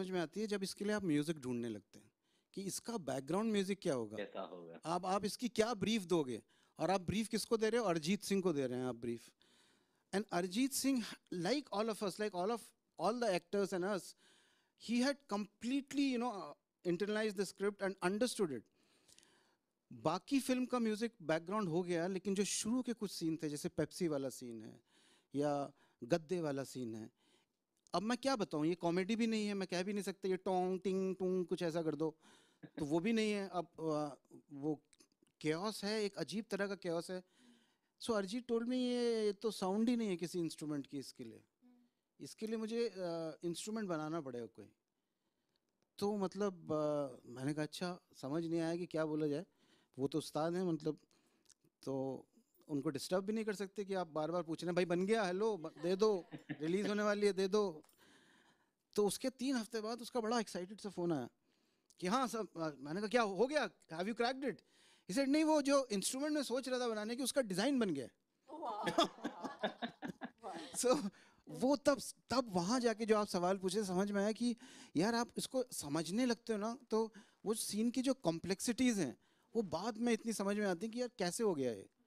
समझ में आती है जब इसके लिए आप म्यूजिक ढूंढने लगते हैं कि इसका बैकग्राउंड म्यूजिक क्या होगा कैसा होगा आप आप इसकी क्या ब्रीफ दोगे और आप ब्रीफ किसको दे रहे हो अरिजीत सिंह को दे रहे हैं आप brief and Arijit Singh like all of us like all of all the actors and us he had completely you know internalise the script and understood it बाकी फिल्म का म्यूजिक बैकग्राउंड हो गया लेकिन जो शुरू के कुछ सीन थे जैसे पेप्सी वाला सीन है या गद्दे वाला सीन है अब मैं क्या बताऊँ ये कॉमेडी भी नहीं है मैं कह भी नहीं सकता ये टोंग टिंग टोंग कुछ ऐसा कर दो तो वो भी नहीं है अब वो क्योस है एक अजीब तरह का क्योस है सो अरजीत टोल में ये तो साउंड ही नहीं है किसी इंस्ट्रूमेंट की इसके लिए इसके लिए मुझे इंस्ट्रूमेंट बनाना पड़ेगा कोई तो मतलब मैंने कहा अच्छा समझ नहीं आया कि क्या बोला जाए वो तो उस्ताद हैं मतलब तो उनको डिस्टर्ब भी नहीं कर सकते कि आप बार बार पूछ रहे हैं भाई बन गया हेलो दे दो रिलीज होने वाली है दे दो तो उसके तीन हफ्ते बाद उसका बड़ा एक्साइटेड सा फ़ोन आया कि हाँ सब मैंने कहा क्या हो गया हैव यू क्रैक्ड इट इसे नहीं वो जो इंस्ट्रूमेंट में सोच रहा था बनाने की उसका डिज़ाइन बन गया सो so, वो तब तब वहाँ जाके जो आप सवाल पूछे समझ में आया कि यार आप इसको समझने लगते हो ना तो वो सीन की जो कॉम्प्लेक्सिटीज़ हैं वो बाद में इतनी समझ में आती है कि यार कैसे हो गया ये